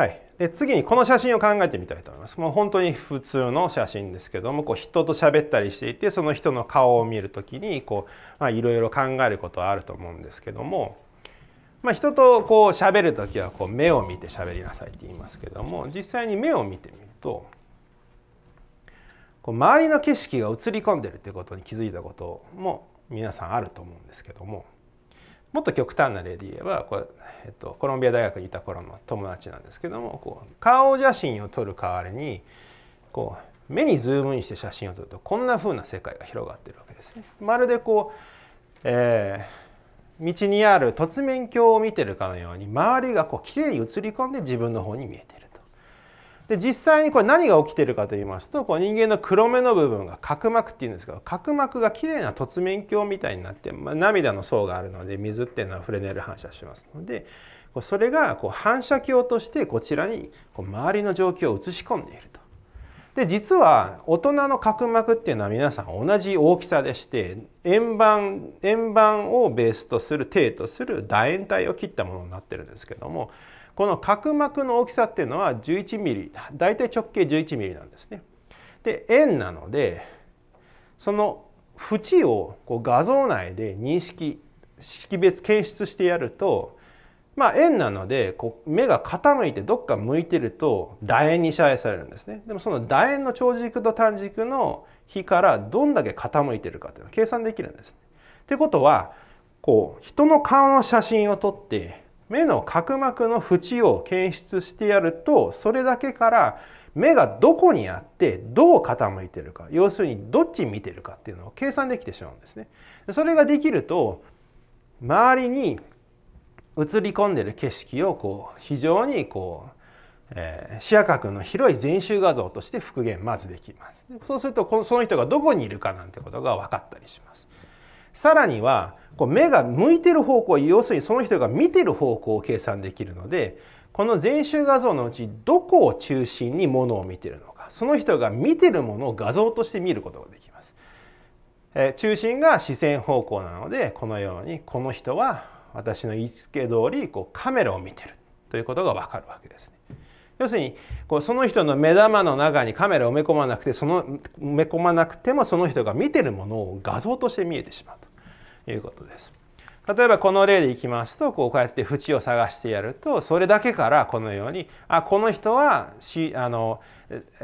はい、で次にこの写真を考えてみたいと思います。もう本当に普通の写真ですけどもこう人と喋ったりしていてその人の顔を見る時にいろいろ考えることはあると思うんですけども、まあ、人とこう喋る時はこう目を見て喋りなさいって言いますけども実際に目を見てみるとこう周りの景色が映り込んでるっていうことに気づいたことも皆さんあると思うんですけども。もっと極端な例で言えばこれ、えっと、コロンビア大学にいた頃の友達なんですけどもこう顔写真を撮る代わりにこう目にズームインして写真を撮るとこんな風な世界が広がってるわけですね。まるでこう、えー、道にある凸面鏡を見てるかのように周りがこう綺麗に映り込んで自分の方に見えてる。で実際にこれ何が起きてるかと言いますとこう人間の黒目の部分が角膜っていうんですけど角膜がきれいな凸面鏡みたいになって、まあ、涙の層があるので水っていうのはフレネル反射しますのでそれがこう反射鏡としてこちらにこう周りの状況を映し込んでいると。で実は大人の角膜っていうのは皆さん同じ大きさでして円盤円盤をベースとする底とする楕円体を切ったものになってるんですけどもこの角膜の大きさっていうのは 11mm 大体直径1 1ミリなんですね。で円なのでその縁をこう画像内で認識識別検出してやるとまあ円なのでこう目が傾いてどっか向いてると楕円に遮蔽されるんですねでもその楕円の長軸と短軸の比からどんだけ傾いてるかっていうのを計算できるんです、ってことはこう人の顔の写真を撮って目の角膜の縁を検出してやるとそれだけから目がどこにあってどう傾いてるか要するにどっち見てるかっていうのを計算できてしまうんですね。それができると周りに映り込んでる景色をこう非常にこう、えー、視野角の広い全周画像として復元まずできます。そうするとこのその人がどこにいるかなんてことが分かったりします。さらにはこう目が向いてる方向要するにその人が見てる方向を計算できるのでこの全集画像のうちどこを中心にものを見てるのかその人が見てるものを画像として見ることができます。え中心が視線方向なのでこのようにこの人は私の言いつけ通りこうカメラを見てるということがわかるわけですね。要するにこうその人の目玉の中にカメラを埋め込まなくてその埋め込まなくてもその人が見てるものを画像として見えてしまうと。いうことです。例えばこの例でいきますとこうやって縁を探してやるとそれだけからこのようにあこの人はあの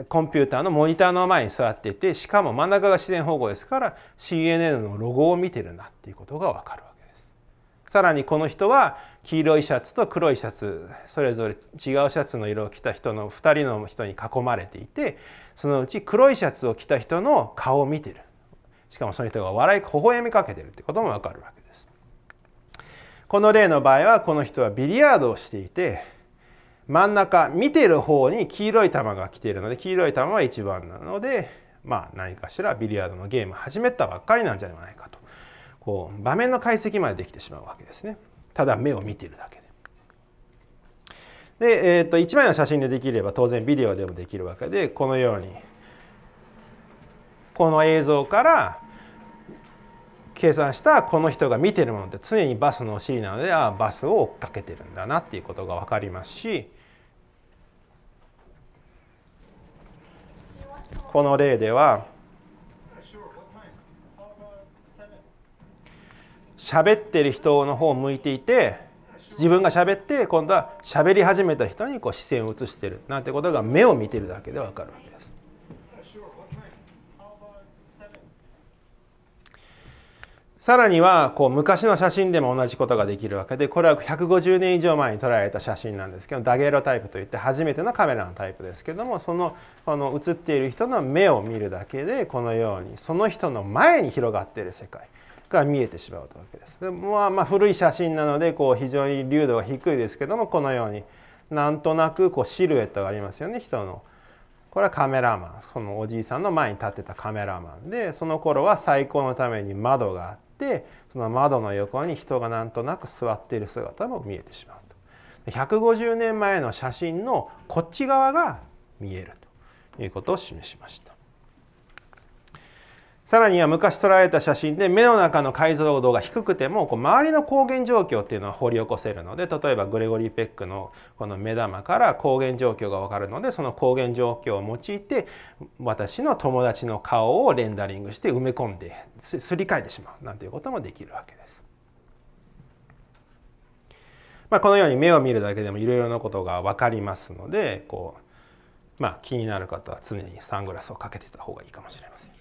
コンピューターのモニターの前に座っていてしかも真ん中が自然保護ですから CNN のロゴを見てるなっていうことがわかるわけです。さらにこの人は黄色いシャツと黒いシャツそれぞれ違うシャツの色を着た人の2人の人に囲まれていてそのうち黒いシャツを着た人の顔を見てるしかもその人が笑い微笑みかけてるってこともわかるわけですこの例の場合はこの人はビリヤードをしていて真ん中見てる方に黄色い球が来ているので黄色い球は一番なのでまあ何かしらビリヤードのゲーム始めたばっかりなんじゃないかとこう場面の解析までできてしまうわけですねただ目を見ているだけで。で、えー、と1枚の写真でできれば当然ビデオでもできるわけでこのようにこの映像から計算したこの人が見てるものって常にバスのお尻なのでああバスを追っかけてるんだなっていうことが分かりますしこの例では喋ってる人の方を向いていて自分が喋って今度は喋り始めた人にこう視線を移してるなんてことが目を見てるだけで分かるわけです。さらにはこう昔の写真でも同じことができるわけでこれは150年以上前に撮られた写真なんですけどダゲロタイプといって初めてのカメラのタイプですけどもそのあの写っている人の目を見るだけでこのようにその人の前に広がっている世界が見えてしまうわけです。でまあ、まあ古い写真なのでこう非常に流度が低いですけどもこのようになんとなくこうシルエットがありますよね人の。これはカメラマンそのおじいさんの前に立ってたカメラマンでその頃は最高のために窓があって。ってその窓の横に人がなんとなく座っている姿も見えてしまうと150年前の写真のこっち側が見えるということを示しました。さらには昔捉えた写真で目の中の解像度が低くてもこう周りの光源状況っていうのは掘り起こせるので例えばグレゴリー・ペックのこの目玉から光源状況が分かるのでその光源状況を用いて私の友達の顔をレンダリングして埋め込んですり替えてしまうなんていうこともできるわけです。まあ、このように目を見るだけでもいろいろなことが分かりますのでこう、まあ、気になる方は常にサングラスをかけてた方がいいかもしれません。